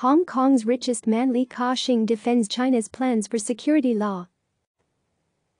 Hong Kong's richest man Li Ka-shing defends China's plans for security law.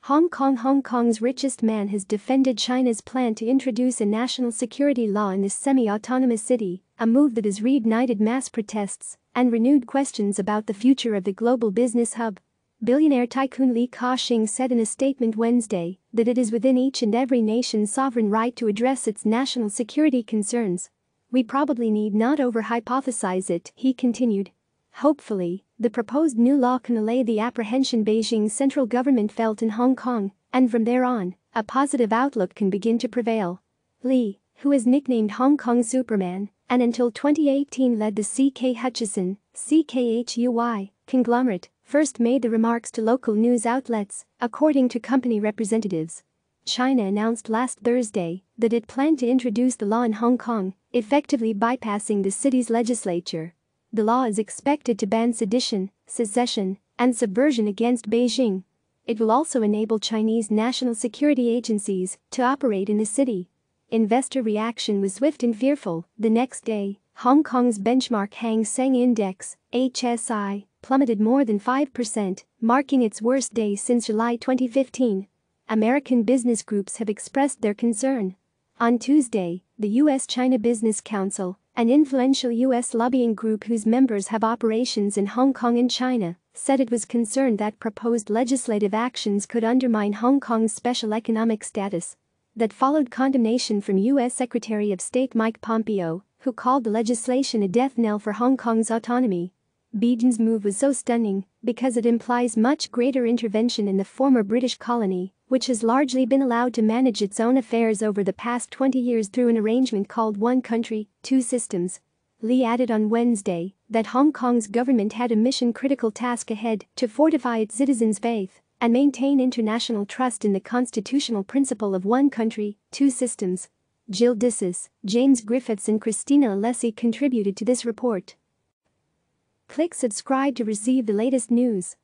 Hong Kong Hong Kong's richest man has defended China's plan to introduce a national security law in this semi-autonomous city, a move that has reignited mass protests and renewed questions about the future of the global business hub. Billionaire tycoon Li Ka-shing said in a statement Wednesday that it is within each and every nation's sovereign right to address its national security concerns we probably need not over-hypothesize it, he continued. Hopefully, the proposed new law can allay the apprehension Beijing's central government felt in Hong Kong, and from there on, a positive outlook can begin to prevail. Lee, who is nicknamed Hong Kong Superman, and until 2018 led the C.K. Hutchison, CKHUY, conglomerate, first made the remarks to local news outlets, according to company representatives. China announced last Thursday that it planned to introduce the law in Hong Kong, effectively bypassing the city's legislature. The law is expected to ban sedition, secession, and subversion against Beijing. It will also enable Chinese national security agencies to operate in the city. Investor reaction was swift and fearful. The next day, Hong Kong's benchmark Hang Seng Index (HSI) plummeted more than 5%, marking its worst day since July 2015. American business groups have expressed their concern. On Tuesday, the U.S. China Business Council, an influential U.S. lobbying group whose members have operations in Hong Kong and China, said it was concerned that proposed legislative actions could undermine Hong Kong's special economic status. That followed condemnation from U.S. Secretary of State Mike Pompeo, who called the legislation a death knell for Hong Kong's autonomy. Beijing's move was so stunning because it implies much greater intervention in the former British colony which has largely been allowed to manage its own affairs over the past 20 years through an arrangement called One Country, Two Systems. Lee added on Wednesday that Hong Kong's government had a mission critical task ahead to fortify its citizens' faith and maintain international trust in the constitutional principle of one country, two systems. Jill Dissis, James Griffiths, and Christina Alessi contributed to this report. Click subscribe to receive the latest news.